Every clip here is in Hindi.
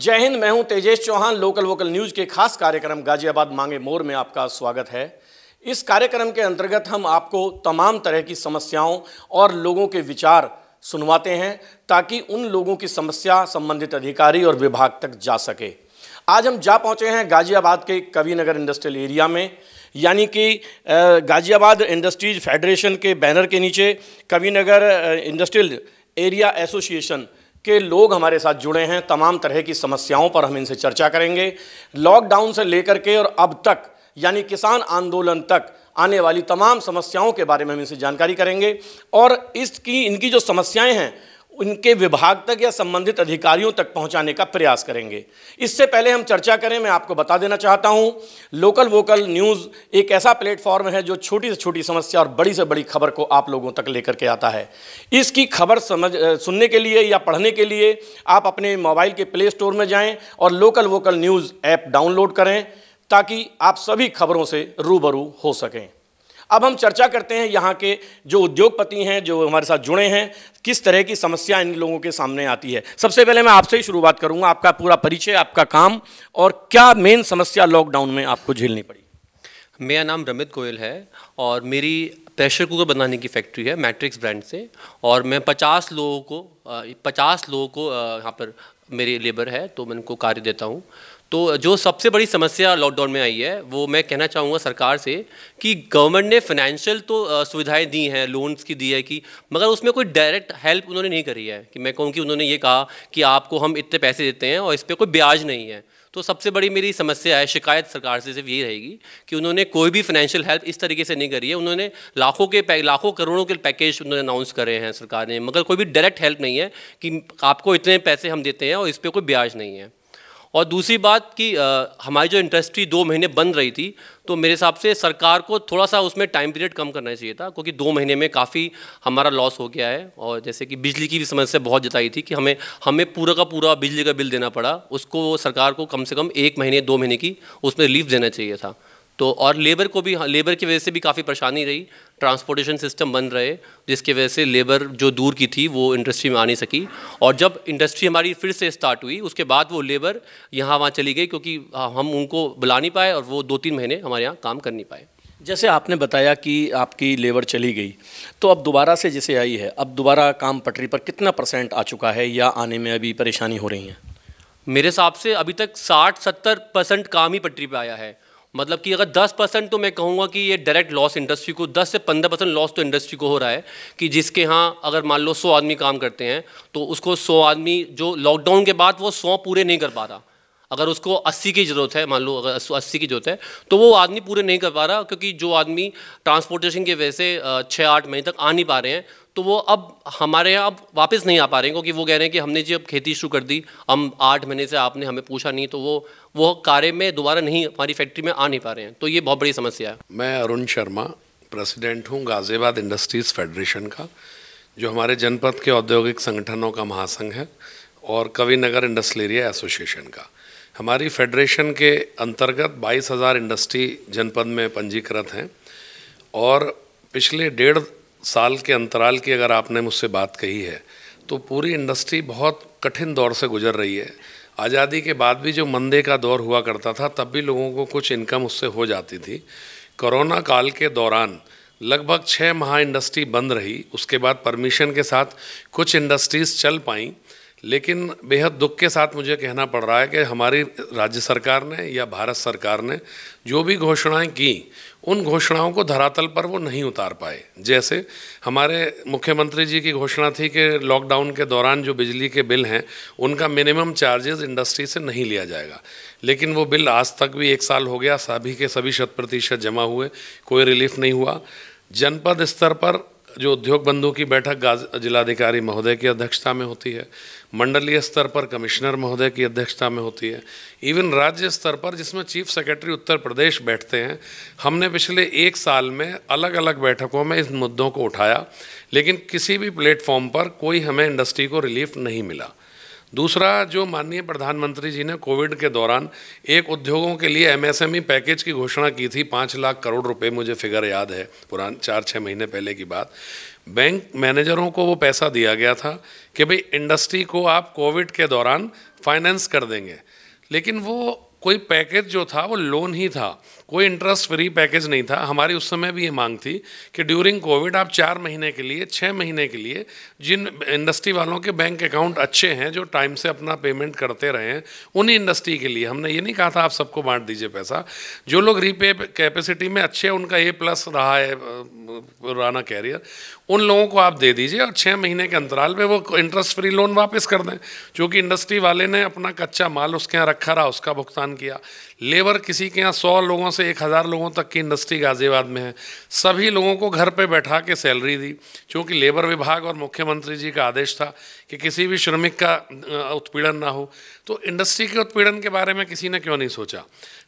जय हिंद मैं हूं Tejesh Chauhan local vocal news के खास कार्यक्रम गाजियाबाद मांगे मोर में आपका स्वागत है इस कार्यक्रम के अंतर्गत हम आपको तमाम तरह की समस्याओं और लोगों के विचार सुनवाते हैं ताकि उन लोगों की समस्या संबंधित अधिकारी और विभाग तक जा सके आज हम जा पहुंचे हैं गाजियाबाद के नगर इंडस्ट्रियल एरिया में यानी कि गाजियाबाद इंडस्ट्रीज फेडरेशन के बैनर के नीचे नगर इंडस्ट्रियल एरिया एसोसिएशन के लोग हमारे साथ जुड़े हैं तमाम तरह की समस्याओं पर हम इनसे चर्चा करेंगे लॉकडाउन से लेकर के और अब तक यानी किसान आंदोलन तक आने वाली तमाम समस्याओं के बारे में हम इनसे जानकारी करेंगे और इसकी इनकी जो समस्याएं हैं उनके विभाग तक या संबंधित अधिकारियों तक पहुंचाने का प्रयास करेंगे इससे पहले हम चर्चा करें मैं आपको बता देना चाहता हूं लोकल वोकल न्यूज़ एक ऐसा प्लेटफॉर्म है जो छोटी से छोटी समस्या और बड़ी से बड़ी खबर को आप लोगों तक लेकर के आता है इसकी खबर समझ सुनने के लिए या पढ़ने के लिए आप अपने मोबाइल के प्ले स्टोर में जाएँ और local vocal news app download करें ताकि आप सभी खबरों से रूबरू हो सकें अब हम चर्चा करते हैं यहाँ के जो उद्योगपति हैं जो हमारे साथ जुड़े हैं किस तरह की समस्या इन लोगों के सामने आती है सबसे पहले मैं आपसे ही शुरुआत करूँगा आपका पूरा परिचय आपका काम और क्या मेन समस्या लॉकडाउन में आपको झेलनी पड़ी मेरा नाम रमित गोयल है और मेरी प्रेशर कुकर बनाने की फैक्ट्री है मैट्रिक्स ब्रांड से और मैं पचास लोगों को पचास लोगों को यहाँ पर मेरी लेबर है तो मैं उनको कार्य देता हूँ तो जो सबसे बड़ी समस्या लॉकडाउन में आई है वो मैं कहना चाहूँगा सरकार से कि गवर्नमेंट ने फाइनेंशियल तो सुविधाएं दी हैं लोन्स की दी है कि मगर उसमें कोई डायरेक्ट हेल्प उन्होंने नहीं करी है कि मैं कहूँ कि उन्होंने ये कहा कि आपको हम इतने पैसे देते हैं और इस पर कोई ब्याज नहीं है तो सबसे बड़ी मेरी समस्या है शिकायत सरकार से सिर्फ यही रहेगी कि उन्होंने कोई भी फाइनेंशियल हेल्प इस तरीके से नहीं करी है उन्होंने लाखों के लाखों करोड़ों के पैकेज उन्होंने अनाउंस करे हैं सरकार ने मगर कोई भी डायरेक्ट हेल्प नहीं है कि आपको इतने पैसे हम देते हैं और इस पर कोई ब्याज नहीं है और दूसरी बात कि हमारी जो इंडस्ट्री दो महीने बंद रही थी तो मेरे हिसाब से सरकार को थोड़ा सा उसमें टाइम पीरियड कम करना चाहिए था क्योंकि दो महीने में काफ़ी हमारा लॉस हो गया है और जैसे कि बिजली की भी समस्या बहुत जताई थी कि हमें हमें पूरा का पूरा बिजली का बिल देना पड़ा उसको सरकार को कम से कम एक महीने दो महीने की उसमें रिलीफ देना चाहिए था तो और लेबर को भी लेबर की वजह से भी काफ़ी परेशानी रही ट्रांसपोर्टेशन सिस्टम बन रहे जिसकी वजह से लेबर जो दूर की थी वो इंडस्ट्री में आ नहीं सकी और जब इंडस्ट्री हमारी फिर से स्टार्ट हुई उसके बाद वो लेबर यहाँ वहाँ चली गई क्योंकि हाँ, हम उनको बुला नहीं पाए और वो दो तीन महीने हमारे यहाँ काम कर नहीं पाए जैसे आपने बताया कि आपकी लेबर चली गई तो अब दोबारा से जैसे आई है अब दोबारा काम पटरी पर कितना परसेंट आ चुका है या आने में अभी परेशानी हो रही है मेरे हिसाब से अभी तक 60-70 परसेंट काम ही पटरी पर आया है मतलब कि अगर 10 परसेंट तो मैं कहूँगा कि ये डायरेक्ट लॉस इंडस्ट्री को 10 से 15 परसेंट लॉस तो इंडस्ट्री को हो रहा है कि जिसके यहाँ अगर मान लो 100 आदमी काम करते हैं तो उसको 100 आदमी जो लॉकडाउन के बाद वो 100 पूरे नहीं कर पा रहा अगर उसको 80 की ज़रूरत है मान लो अगर 80 की ज़रूरत है तो वो आदमी पूरे नहीं कर पा रहा क्योंकि जो आदमी ट्रांसपोर्टेशन की वजह से छः आठ महीने तक आ नहीं पा रहे हैं तो वो अब हमारे यहाँ अब वापस नहीं आ पा रहे हैं क्योंकि वो कह रहे हैं कि हमने जी अब खेती शुरू कर दी हम आठ महीने से आपने हमें पूछा नहीं तो वो वो कार्य में दोबारा नहीं हमारी फैक्ट्री में आ नहीं पा रहे हैं तो ये बहुत बड़ी समस्या है मैं अरुण शर्मा प्रेसिडेंट हूँ गाज़ियाबाद इंडस्ट्रीज़ फेडरेशन का जो हमारे जनपद के औद्योगिक संगठनों का महासंघ है और कवि नगर इंडस्ट्रियल एरिया एसोसिएशन का हमारी फेडरेशन के अंतर्गत 22,000 इंडस्ट्री जनपद में पंजीकृत हैं और पिछले डेढ़ साल के अंतराल की अगर आपने मुझसे बात कही है तो पूरी इंडस्ट्री बहुत कठिन दौर से गुजर रही है आज़ादी के बाद भी जो मंदे का दौर हुआ करता था तब भी लोगों को कुछ इनकम उससे हो जाती थी कोरोना काल के दौरान लगभग छः माह इंडस्ट्री बंद रही उसके बाद परमिशन के साथ कुछ इंडस्ट्रीज़ चल पाई लेकिन बेहद दुख के साथ मुझे कहना पड़ रहा है कि हमारी राज्य सरकार ने या भारत सरकार ने जो भी घोषणाएं की उन घोषणाओं को धरातल पर वो नहीं उतार पाए जैसे हमारे मुख्यमंत्री जी की घोषणा थी कि लॉकडाउन के दौरान जो बिजली के बिल हैं उनका मिनिमम चार्जेस इंडस्ट्री से नहीं लिया जाएगा लेकिन वो बिल आज तक भी एक साल हो गया सभी के सभी शत प्रतिशत जमा हुए कोई रिलीफ नहीं हुआ जनपद स्तर पर जो उद्योग बंधु की बैठक जिलाधिकारी महोदय की अध्यक्षता में होती है मंडलीय स्तर पर कमिश्नर महोदय की अध्यक्षता में होती है इवन राज्य स्तर पर जिसमें चीफ सेक्रेटरी उत्तर प्रदेश बैठते हैं हमने पिछले एक साल में अलग अलग बैठकों में इस मुद्दों को उठाया लेकिन किसी भी प्लेटफॉर्म पर कोई हमें इंडस्ट्री को रिलीफ नहीं मिला दूसरा जो माननीय प्रधानमंत्री जी ने कोविड के दौरान एक उद्योगों के लिए एमएसएमई e पैकेज की घोषणा की थी पाँच लाख करोड़ रुपए मुझे फिगर याद है पुरान चार छः महीने पहले की बात बैंक मैनेजरों को वो पैसा दिया गया था कि भाई इंडस्ट्री को आप कोविड के दौरान फाइनेंस कर देंगे लेकिन वो कोई पैकेज जो था वो लोन ही था कोई इंटरेस्ट फ्री पैकेज नहीं था हमारी उस समय भी ये मांग थी कि ड्यूरिंग कोविड आप चार महीने के लिए छः महीने के लिए जिन इंडस्ट्री वालों के बैंक अकाउंट अच्छे हैं जो टाइम से अपना पेमेंट करते रहे हैं उन्हीं इंडस्ट्री के लिए हमने ये नहीं कहा था आप सबको बांट दीजिए पैसा जो लोग रीपे कैपेसिटी में अच्छे उनका ए प्लस रहा है पुराना कैरियर उन लोगों को आप दे दीजिए और छः महीने के अंतराल में वो इंटरेस्ट फ्री लोन वापस कर दें क्योंकि इंडस्ट्री वाले ने अपना कच्चा माल उसके यहाँ रखा रहा उसका भुगतान किया लेबर किसी के यहाँ सौ लोगों से एक हज़ार लोगों तक की इंडस्ट्री गाज़ियाबाद में है सभी लोगों को घर पे बैठा के सैलरी दी क्योंकि लेबर विभाग और मुख्यमंत्री जी का आदेश था कि किसी भी श्रमिक का उत्पीड़न ना हो तो इंडस्ट्री के उत्पीड़न के बारे में किसी ने क्यों नहीं सोचा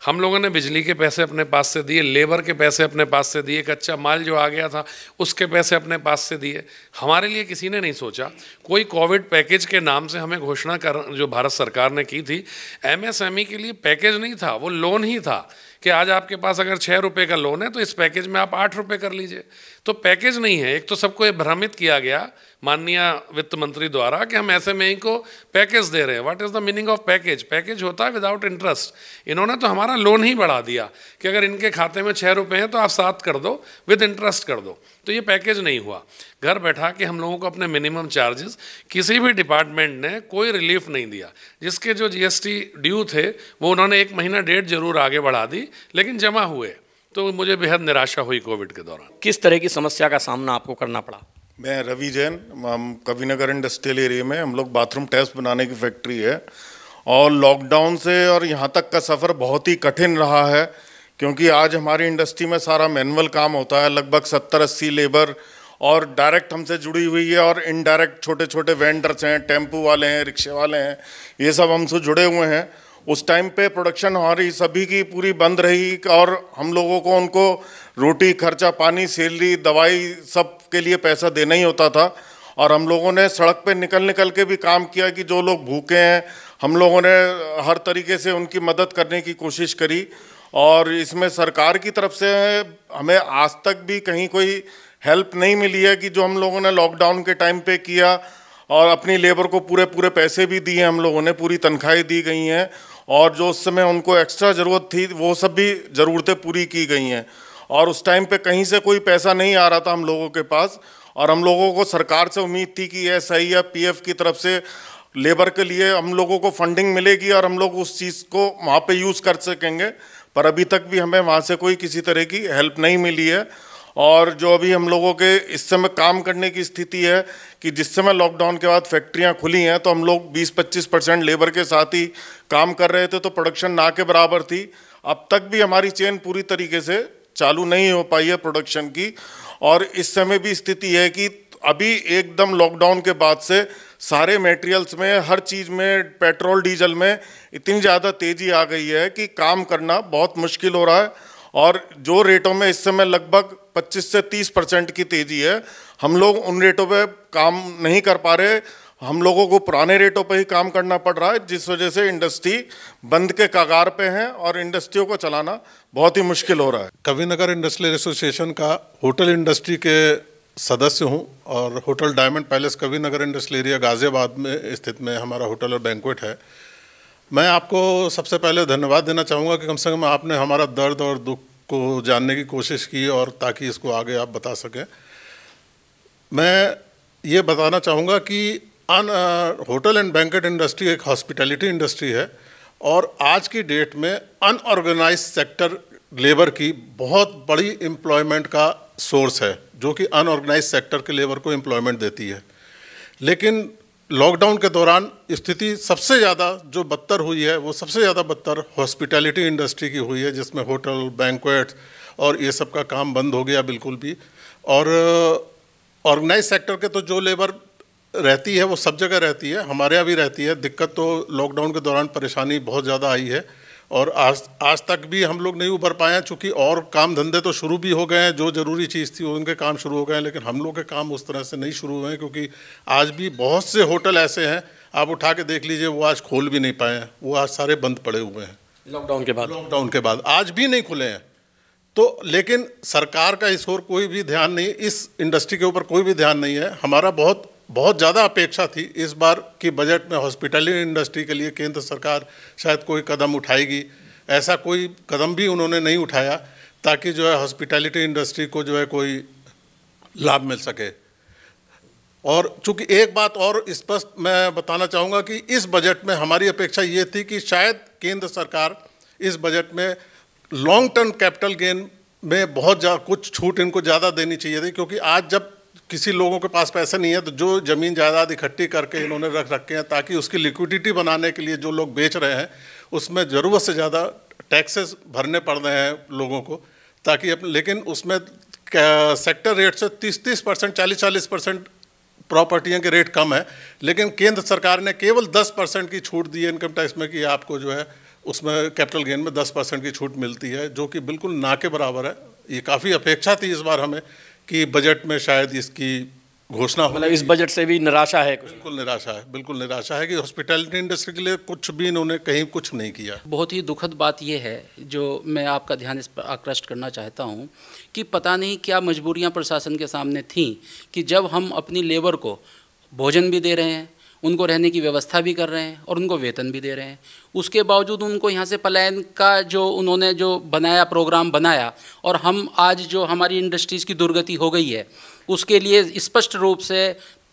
हम लोगों ने बिजली के पैसे अपने पास से दिए लेबर के पैसे अपने पास से दिए कच्चा माल जो आ गया था उसके पैसे अपने पास से दिए हमारे लिए किसी ने नहीं सोचा कोई कोविड पैकेज के नाम से हमें घोषणा कर जो भारत सरकार ने की थी एम के लिए पैकेज नहीं था वो लोन ही था कि आज आपके पास अगर छः रुपये का लोन है तो इस पैकेज में आप आठ रुपये कर लीजिए तो पैकेज नहीं है एक तो सबको ये भ्रमित किया गया माननीय वित्त मंत्री द्वारा कि हम ऐसे में ही को पैकेज दे रहे हैं what is the meaning of package package होता है विदाउट इंटरेस्ट इन्होंने तो हमारा लोन ही बढ़ा दिया कि अगर इनके खाते में छः रुपये हैं तो आप सात कर दो विद इंटरेस्ट कर दो तो ये पैकेज नहीं हुआ घर बैठा के हम लोगों को अपने मिनिमम चार्जेस किसी भी डिपार्टमेंट ने कोई रिलीफ नहीं दिया जिसके जो जी ड्यू थे वो उन्होंने एक महीना डेट जरूर आगे बढ़ा दी लेकिन जमा हुए तो मुझे बेहद निराशा हुई कोविड के दौरान किस तरह की समस्या का सामना आपको करना पड़ा मैं रवि जैन हम कविनगर इंडस्ट्रियल एरिया में हम लोग बाथरूम टेस्ट बनाने की फैक्ट्री है और लॉकडाउन से और यहाँ तक का सफ़र बहुत ही कठिन रहा है क्योंकि आज हमारी इंडस्ट्री में सारा मैनुअल काम होता है लगभग सत्तर अस्सी लेबर और डायरेक्ट हमसे जुड़ी हुई है और इनडायरेक्ट छोटे छोटे वेंडर्स हैं टेम्पू वाले हैं रिक्शे वाले हैं ये सब हमसे जुड़े हुए हैं उस टाइम पे प्रोडक्शन हमारी सभी की पूरी बंद रही और हम लोगों को उनको रोटी खर्चा पानी सैलरी दवाई सब के लिए पैसा देना ही होता था और हम लोगों ने सड़क पे निकल निकल के भी काम किया कि जो लोग भूखे हैं हम लोगों ने हर तरीके से उनकी मदद करने की कोशिश करी और इसमें सरकार की तरफ से हमें आज तक भी कहीं कोई हेल्प नहीं मिली है कि जो हम लोगों ने लॉकडाउन के टाइम पे किया और अपनी लेबर को पूरे पूरे पैसे भी दिए हम लोगों ने पूरी तनख्वाही दी गई हैं और जो उस समय उनको एक्स्ट्रा ज़रूरत थी वो सब भी ज़रूरतें पूरी की गई हैं और उस टाइम पे कहीं से कोई पैसा नहीं आ रहा था हम लोगों के पास और हम लोगों को सरकार से उम्मीद थी कि एस आई या पी की तरफ से लेबर के लिए हम लोगों को फंडिंग मिलेगी और हम लोग उस चीज़ को वहाँ पर यूज़ कर सकेंगे पर अभी तक भी हमें वहाँ से कोई किसी तरह की हेल्प नहीं मिली है और जो अभी हम लोगों के इस समय काम करने की स्थिति है कि जिस समय लॉकडाउन के बाद फैक्ट्रियां खुली हैं तो हम लोग 20-25 परसेंट लेबर के साथ ही काम कर रहे थे तो प्रोडक्शन ना के बराबर थी अब तक भी हमारी चेन पूरी तरीके से चालू नहीं हो पाई है प्रोडक्शन की और इस समय भी स्थिति है कि अभी एकदम लॉकडाउन के बाद से सारे मेटेरियल्स में हर चीज़ में पेट्रोल डीजल में इतनी ज़्यादा तेज़ी आ गई है कि काम करना बहुत मुश्किल हो रहा है और जो रेटों में इस समय लगभग 25 से 30 परसेंट की तेज़ी है हम लोग उन रेटों पे काम नहीं कर पा रहे हम लोगों को पुराने रेटों पर ही काम करना पड़ रहा है जिस वजह से इंडस्ट्री बंद के कगार पे हैं और इंडस्ट्रियों को चलाना बहुत ही मुश्किल हो रहा है नगर इंडस्ट्रियल एसोसिएशन का होटल इंडस्ट्री के सदस्य हूँ और hotel diamond palace Nagar industrial area Ghaziabad में स्थित में हमारा होटल और बैंकुट है मैं आपको सबसे पहले धन्यवाद देना चाहूँगा कि कम से कम आपने हमारा दर्द और दुख को जानने की कोशिश की और ताकि इसको आगे आप बता सकें मैं ये बताना चाहूँगा कि अन होटल एंड बैंकेट इंडस्ट्री एक हॉस्पिटैलिटी इंडस्ट्री है और आज की डेट में अनऑर्गेनाइज सेक्टर लेबर की बहुत बड़ी एम्प्लॉयमेंट का सोर्स है जो कि अनऑर्गेनाइज सेक्टर के लेबर को एम्प्लॉयमेंट देती है लेकिन लॉकडाउन के दौरान स्थिति सबसे ज़्यादा जो बदतर हुई है वो सबसे ज़्यादा बदतर हॉस्पिटैलिटी इंडस्ट्री की हुई है जिसमें होटल बैंकुट और ये सब का काम बंद हो गया बिल्कुल भी और ऑर्गेनाइज uh, सेक्टर के तो जो लेबर रहती है वो सब जगह रहती है हमारे यहाँ भी रहती है दिक्कत तो लॉकडाउन के दौरान परेशानी बहुत ज़्यादा आई है और आज आज तक भी हम लोग नहीं उभर पाए हैं चूँकि और काम धंधे तो शुरू भी हो गए हैं जो ज़रूरी चीज़ थी उनके काम शुरू हो गए हैं लेकिन हम लोग के काम उस तरह से नहीं शुरू हुए हैं क्योंकि आज भी बहुत से होटल ऐसे हैं आप उठा के देख लीजिए वो आज खोल भी नहीं पाए हैं वो आज सारे बंद पड़े हुए हैं लॉकडाउन के बाद लॉकडाउन के बाद आज भी नहीं खुले हैं तो लेकिन सरकार का इस ओर कोई भी ध्यान नहीं इस इंडस्ट्री के ऊपर कोई भी ध्यान नहीं है हमारा बहुत बहुत ज़्यादा अपेक्षा थी इस बार कि बजट में हॉस्पिटलिटी इंडस्ट्री के लिए केंद्र सरकार शायद कोई कदम उठाएगी ऐसा कोई कदम भी उन्होंने नहीं उठाया ताकि जो है हॉस्पिटलिटी इंडस्ट्री को जो है कोई लाभ मिल सके और चूंकि एक बात और स्पष्ट मैं बताना चाहूँगा कि इस बजट में हमारी अपेक्षा ये थी कि शायद केंद्र सरकार इस बजट में लॉन्ग टर्म कैपिटल गेन में बहुत कुछ छूट इनको ज़्यादा देनी चाहिए थी क्योंकि आज जब किसी लोगों के पास पैसे नहीं है तो जो ज़मीन जायदाद इकट्ठी करके इन्होंने रख रखे हैं ताकि उसकी लिक्विडिटी बनाने के लिए जो लोग बेच रहे हैं उसमें ज़रूरत से ज़्यादा टैक्सेस भरने पड़ रहे हैं लोगों को ताकि अपने लेकिन उसमें सेक्टर रेट से 30-30 परसेंट चालीस चालीस परसेंट प्रॉपर्टियों के रेट कम है लेकिन केंद्र सरकार ने केवल 10 परसेंट की छूट दी है इनकम टैक्स में कि आपको जो है उसमें कैपिटल गेन में 10 परसेंट की छूट मिलती है जो कि बिल्कुल ना के बराबर है ये काफ़ी अपेक्षा थी इस बार हमें कि बजट में शायद इसकी घोषणा हो मतलब इस बजट से भी निराशा है कुछ बिल्कुल निराशा है बिल्कुल निराशा है कि हॉस्पिटैलिटी इंडस्ट्री के लिए कुछ भी इन्होंने कहीं कुछ नहीं किया बहुत ही दुखद बात यह है जो मैं आपका ध्यान इस पर आकृष्ट करना चाहता हूँ कि पता नहीं क्या मजबूरियाँ प्रशासन के सामने थीं कि जब हम अपनी लेबर को भोजन भी दे रहे हैं उनको रहने की व्यवस्था भी कर रहे हैं और उनको वेतन भी दे रहे हैं उसके बावजूद उनको यहाँ से पलायन का जो उन्होंने जो बनाया प्रोग्राम बनाया और हम आज जो हमारी इंडस्ट्रीज़ की दुर्गति हो गई है उसके लिए स्पष्ट रूप से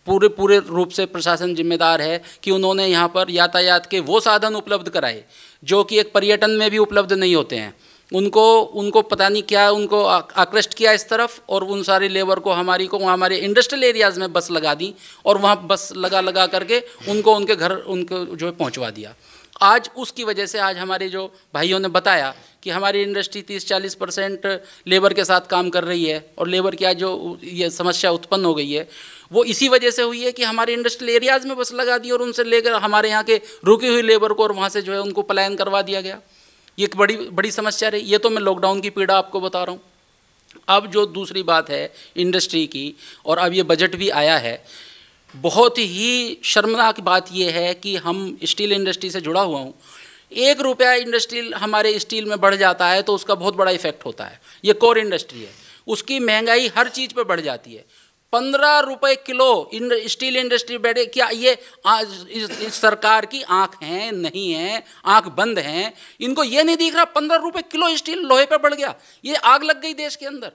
पूरे पूरे रूप से प्रशासन जिम्मेदार है कि उन्होंने यहाँ पर यातायात के वो साधन उपलब्ध कराए जो कि एक पर्यटन में भी उपलब्ध नहीं होते हैं उनको उनको पता नहीं क्या उनको आकृष्ट किया इस तरफ और उन सारे लेबर को हमारी को हमारे इंडस्ट्रियल एरियाज़ में बस लगा दी और वहाँ बस लगा लगा करके उनको उनके घर उनको जो है पहुँचवा दिया आज उसकी वजह से आज हमारे जो भाइयों ने बताया कि हमारी इंडस्ट्री 30-40 परसेंट लेबर के साथ काम कर रही है और लेबर की आज जो ये समस्या उत्पन्न हो गई है वो इसी वजह से हुई है कि हमारे इंडस्ट्रियल एरियाज़ में बस लगा दी और उनसे लेकर हमारे यहाँ के रुकी हुई लेबर को और वहाँ से जो है उनको पलायन करवा दिया गया ये एक बड़ी बड़ी समस्या रही ये तो मैं लॉकडाउन की पीड़ा आपको बता रहा हूँ अब जो दूसरी बात है इंडस्ट्री की और अब ये बजट भी आया है बहुत ही शर्मनाक बात यह है कि हम स्टील इंडस्ट्री से जुड़ा हुआ हूँ एक रुपया इंडस्ट्री हमारे स्टील में बढ़ जाता है तो उसका बहुत बड़ा इफेक्ट होता है ये कोर इंडस्ट्री है उसकी महंगाई हर चीज़ पर बढ़ जाती है पंद्रह रुपए किलो स्टील इंडस्ट्री बैठे क्या ये आ, इस, इस सरकार की आंख है नहीं है आंख बंद है इनको ये नहीं दिख रहा पंद्रह रुपए किलो स्टील लोहे पे बढ़ गया ये आग लग गई देश के अंदर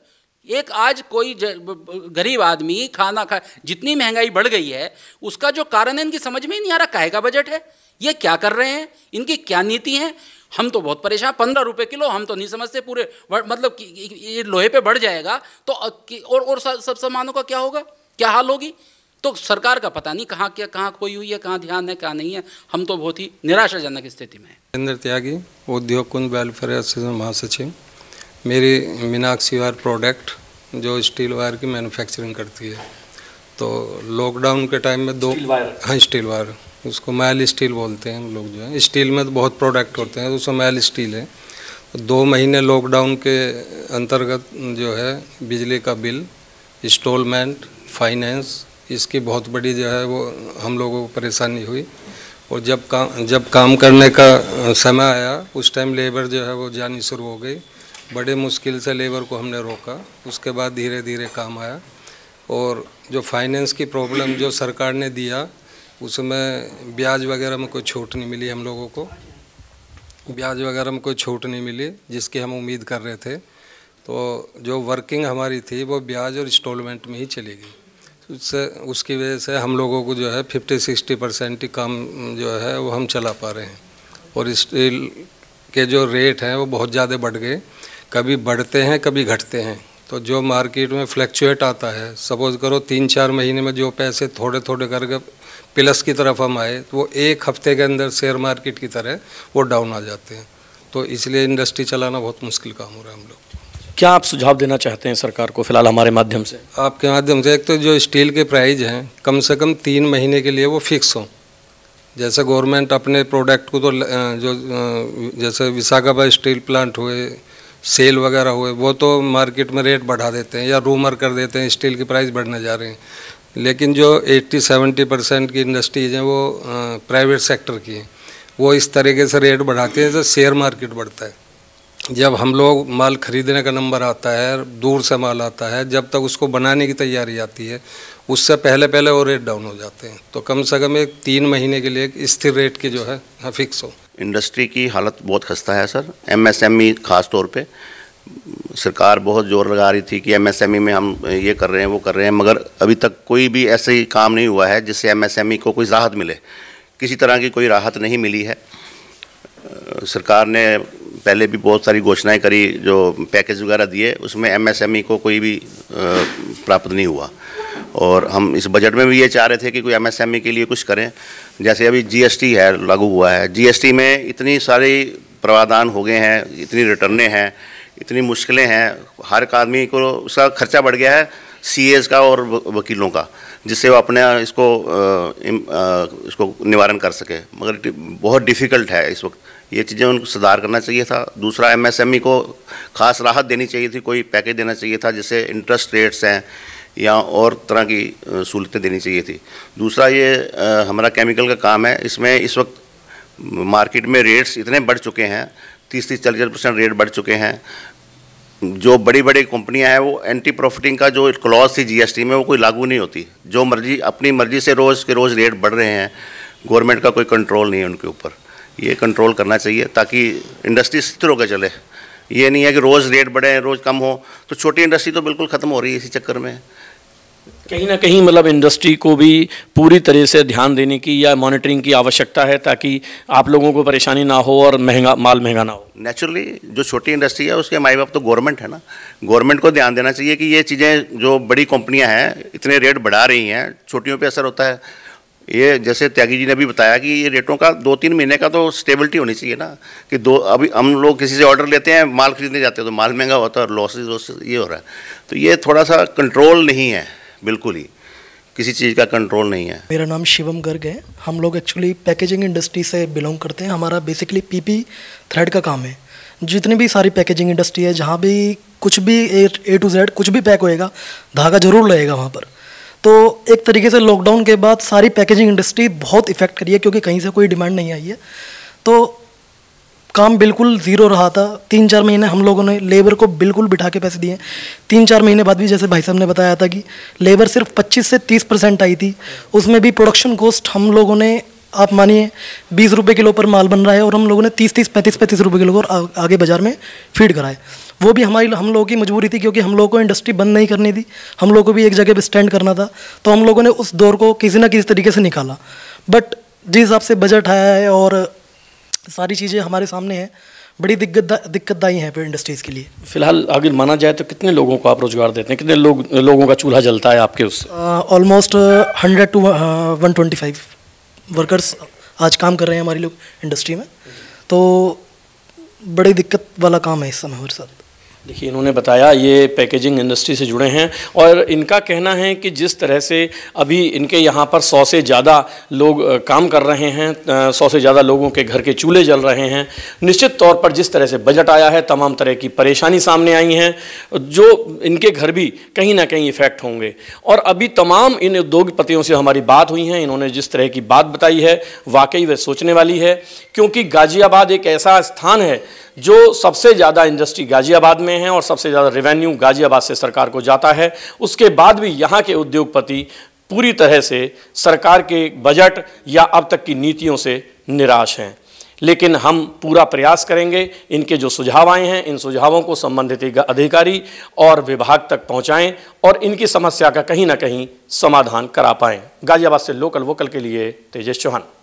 एक आज कोई गरीब आदमी खाना खा जितनी महंगाई बढ़ गई है उसका जो कारण है इनकी समझ में ही नहीं आ रहा काहे का बजट है ये क्या कर रहे हैं इनकी क्या नीति है हम तो बहुत परेशान पंद्रह रुपये किलो हम तो नहीं समझते पूरे मतलब ये लोहे पे बढ़ जाएगा तो और और सब सामानों का क्या होगा क्या हाल होगी तो सरकार का पता नहीं कहाँ क्या कहाँ खोई हुई है कहाँ ध्यान है कहाँ नहीं है हम तो बहुत ही निराशाजनक स्थिति में है त्यागी उद्योग कुंज वेलफेयर एसोसिएशन महासचिव मेरी मीनाक्षी वायर प्रोडक्ट जो स्टील वायर की मैन्युफैक्चरिंग करती है तो लॉकडाउन के टाइम में दो हाँ स्टील वायर उसको मैल स्टील बोलते हैं हम लोग जो है स्टील में तो बहुत प्रोडक्ट होते हैं तो उसमें मैल स्टील है तो दो महीने लॉकडाउन के अंतर्गत जो है बिजली का बिल इंस्टॉलमेंट फाइनेंस इसकी बहुत बड़ी जो है वो हम लोगों को परेशानी हुई और जब काम जब काम करने का समय आया उस टाइम लेबर जो है वो जानी शुरू हो गई बड़े मुश्किल से लेबर को हमने रोका उसके बाद धीरे धीरे काम आया और जो फाइनेंस की प्रॉब्लम जो सरकार ने दिया उसमें ब्याज वगैरह में कोई छूट नहीं मिली हम लोगों को ब्याज वगैरह में कोई छूट नहीं मिली जिसकी हम उम्मीद कर रहे थे तो जो वर्किंग हमारी थी वो ब्याज और इंस्टॉलमेंट में ही चली गई उससे उसकी वजह से हम लोगों को जो है फिफ्टी सिक्सटी परसेंट ही काम जो है वो हम चला पा रहे हैं और स्टील के जो रेट हैं वो बहुत ज़्यादा बढ़ गए कभी बढ़ते हैं कभी घटते हैं तो जो मार्केट में फ्लैक्चुएट आता है सपोज़ करो तीन चार महीने में जो पैसे थोड़े थोड़े करके प्लस की तरफ हम आए तो वो एक हफ्ते के अंदर शेयर मार्केट की तरह वो डाउन आ जाते हैं तो इसलिए इंडस्ट्री चलाना बहुत मुश्किल काम हो रहा है हम लोग क्या आप सुझाव देना चाहते हैं सरकार को फिलहाल हमारे माध्यम से आपके माध्यम से एक तो जो स्टील के प्राइज हैं कम से कम तीन महीने के लिए वो फिक्स हों जैसे गवर्नमेंट अपने प्रोडक्ट को तो जो जैसे विशाखापा स्टील प्लांट हुए सेल वगैरह हुए वो तो मार्केट में रेट बढ़ा देते हैं या रूमर कर देते हैं स्टील की प्राइस बढ़ने जा रहे हैं लेकिन जो 80-70 परसेंट की इंडस्ट्रीज हैं वो प्राइवेट सेक्टर की हैं वो इस तरीके से रेट बढ़ाती हैं जैसे शेयर मार्केट बढ़ता है जब हम लोग माल खरीदने का नंबर आता है दूर से माल आता है जब तक उसको बनाने की तैयारी आती है उससे पहले पहले वो रेट डाउन हो जाते हैं तो कम से कम एक तीन महीने के लिए स्थिर रेट की जो है फिक्स हो इंडस्ट्री की हालत बहुत खस्ता है सर एम एस एम खास तौर पर सरकार बहुत जोर लगा रही थी कि एमएसएमई e में हम ये कर रहे हैं वो कर रहे हैं मगर अभी तक कोई भी ऐसे ही काम नहीं हुआ है जिससे एमएसएमई e को कोई राहत मिले किसी तरह की कोई राहत नहीं मिली है सरकार ने पहले भी बहुत सारी घोषणाएं करी जो पैकेज वगैरह दिए उसमें एमएसएमई e को कोई भी प्राप्त नहीं हुआ और हम इस बजट में भी ये चाह रहे थे कि कोई एमएसएमई के लिए कुछ करें जैसे अभी जीएसटी है लागू हुआ है जीएसटी में इतनी सारी प्रावधान हो गए हैं इतनी रिटर्नें हैं इतनी मुश्किलें हैं हर एक आदमी को उसका खर्चा बढ़ गया है सी का और वकीलों का जिससे वो अपने इसको इसको निवारण कर सके मगर बहुत डिफ़िकल्ट है इस वक्त ये चीज़ें उनको सुधार करना चाहिए था दूसरा एमएसएमई को खास राहत देनी चाहिए थी कोई पैकेज देना चाहिए था जिससे इंटरेस्ट रेट्स हैं या और तरह की सहूलतें देनी चाहिए थी दूसरा ये हमारा केमिकल का काम है इसमें इस वक्त मार्केट में रेट्स इतने बढ़ चुके हैं तीस तीस चालीस परसेंट रेट बढ़ चुके हैं जो बड़ी बड़ी कंपनियां हैं वो एंटी प्रॉफिटिंग का जो क्लॉज थी जीएसटी में वो कोई लागू नहीं होती जो मर्जी अपनी मर्जी से रोज़ के रोज़ रेट बढ़ रहे हैं गवर्नमेंट का कोई कंट्रोल नहीं है उनके ऊपर ये कंट्रोल करना चाहिए ताकि इंडस्ट्री स्थिर होकर चले ये नहीं है कि रोज़ रेट बढ़े रोज़ कम हो तो छोटी इंडस्ट्री तो बिल्कुल ख़त्म हो रही है इसी चक्कर में कहीं ना कहीं मतलब इंडस्ट्री को भी पूरी तरह से ध्यान देने की या मॉनिटरिंग की आवश्यकता है ताकि आप लोगों को परेशानी ना हो और महंगा माल महंगा ना हो नेचुरली जो छोटी इंडस्ट्री है उसके माई बाप तो गवर्नमेंट है ना गवर्नमेंट को ध्यान देना चाहिए कि ये चीज़ें जो बड़ी कंपनियां हैं इतने रेट बढ़ा रही हैं छोटियों पर असर होता है ये जैसे त्यागी जी ने भी बताया कि ये रेटों का दो तीन महीने का तो स्टेबिलिटी होनी चाहिए ना कि दो अभी हम लोग किसी से ऑर्डर लेते हैं माल खरीदने जाते हैं तो माल महंगा होता है और लॉसेज ये हो रहा है तो ये थोड़ा सा कंट्रोल नहीं है बिल्कुल ही किसी चीज़ का कंट्रोल नहीं है मेरा नाम शिवम गर्ग है हम लोग एक्चुअली पैकेजिंग इंडस्ट्री से बिलोंग करते हैं हमारा बेसिकली पीपी थ्रेड का काम है जितनी भी सारी पैकेजिंग इंडस्ट्री है जहाँ भी कुछ भी ए टू जेड कुछ भी पैक होएगा धागा जरूर लगेगा वहाँ पर तो एक तरीके से लॉकडाउन के बाद सारी पैकेजिंग इंडस्ट्री बहुत इफेक्ट करी है क्योंकि कहीं से कोई डिमांड नहीं आई है तो काम बिल्कुल ज़ीरो रहा था तीन चार महीने हम लोगों ने लेबर को बिल्कुल बिठा के पैसे दिए तीन चार महीने बाद भी जैसे भाई साहब ने बताया था कि लेबर सिर्फ 25 से 30 परसेंट आई थी उसमें भी प्रोडक्शन कॉस्ट हम लोगों ने आप मानिए बीस रुपये किलो पर माल बन रहा है और हम लोगों ने तीस तीस पैंतीस पैंतीस रुपये किलो और आगे बाज़ार में फीड कराए वो भी हमारी हम लोगों की मजबूरी थी क्योंकि हम लोगों को इंडस्ट्री बंद नहीं करनी थी हम लोगों को भी एक जगह पर स्टैंड करना था तो हम लोगों ने उस दौर को किसी ना किसी तरीके से निकाला बट जिस हिसाब से बजट आया है और सारी चीज़ें हमारे सामने हैं बड़ी दिक्कत दिक्कतदाई है पेड़ इंडस्ट्रीज़ के लिए फिलहाल अगर माना जाए तो कितने लोगों को आप रोज़गार देते हैं कितने लोग लोगों का चूल्हा जलता है आपके उस almost hundred to one twenty five workers आज काम कर रहे हैं हमारे लोग इंडस्ट्री में तो बड़ी दिक्कत वाला काम है इस समय हमारे साथ देखिए इन्होंने बताया ये पैकेजिंग इंडस्ट्री से जुड़े हैं और इनका कहना है कि जिस तरह से अभी इनके यहाँ पर सौ से ज़्यादा लोग काम कर रहे हैं सौ से ज़्यादा लोगों के घर के चूल्हे जल रहे हैं निश्चित तौर पर जिस तरह से बजट आया है तमाम तरह की परेशानी सामने आई हैं जो इनके घर भी कहीं ना कहीं इफ़ेक्ट होंगे और अभी तमाम इन उद्योगपतियों से हमारी बात हुई है इन्होंने जिस तरह की बात बताई है वाकई वह सोचने वाली है क्योंकि गाज़ियाबाद एक ऐसा स्थान है जो सबसे ज़्यादा इंडस्ट्री गाज़ियाबाद में में हैं और सबसे ज़्यादा रेवेन्यू गाजियाबाद से सरकार को जाता है उसके बाद भी यहाँ के उद्योगपति पूरी तरह से सरकार के बजट या अब तक की नीतियों से निराश हैं लेकिन हम पूरा प्रयास करेंगे इनके जो सुझाव आए हैं इन सुझावों को संबंधित अधिकारी और विभाग तक पहुंचाएं और इनकी समस्या का कहीं ना कहीं समाधान करा पाएं गाजियाबाद से लोकल वोकल के लिए तेजेश चौहान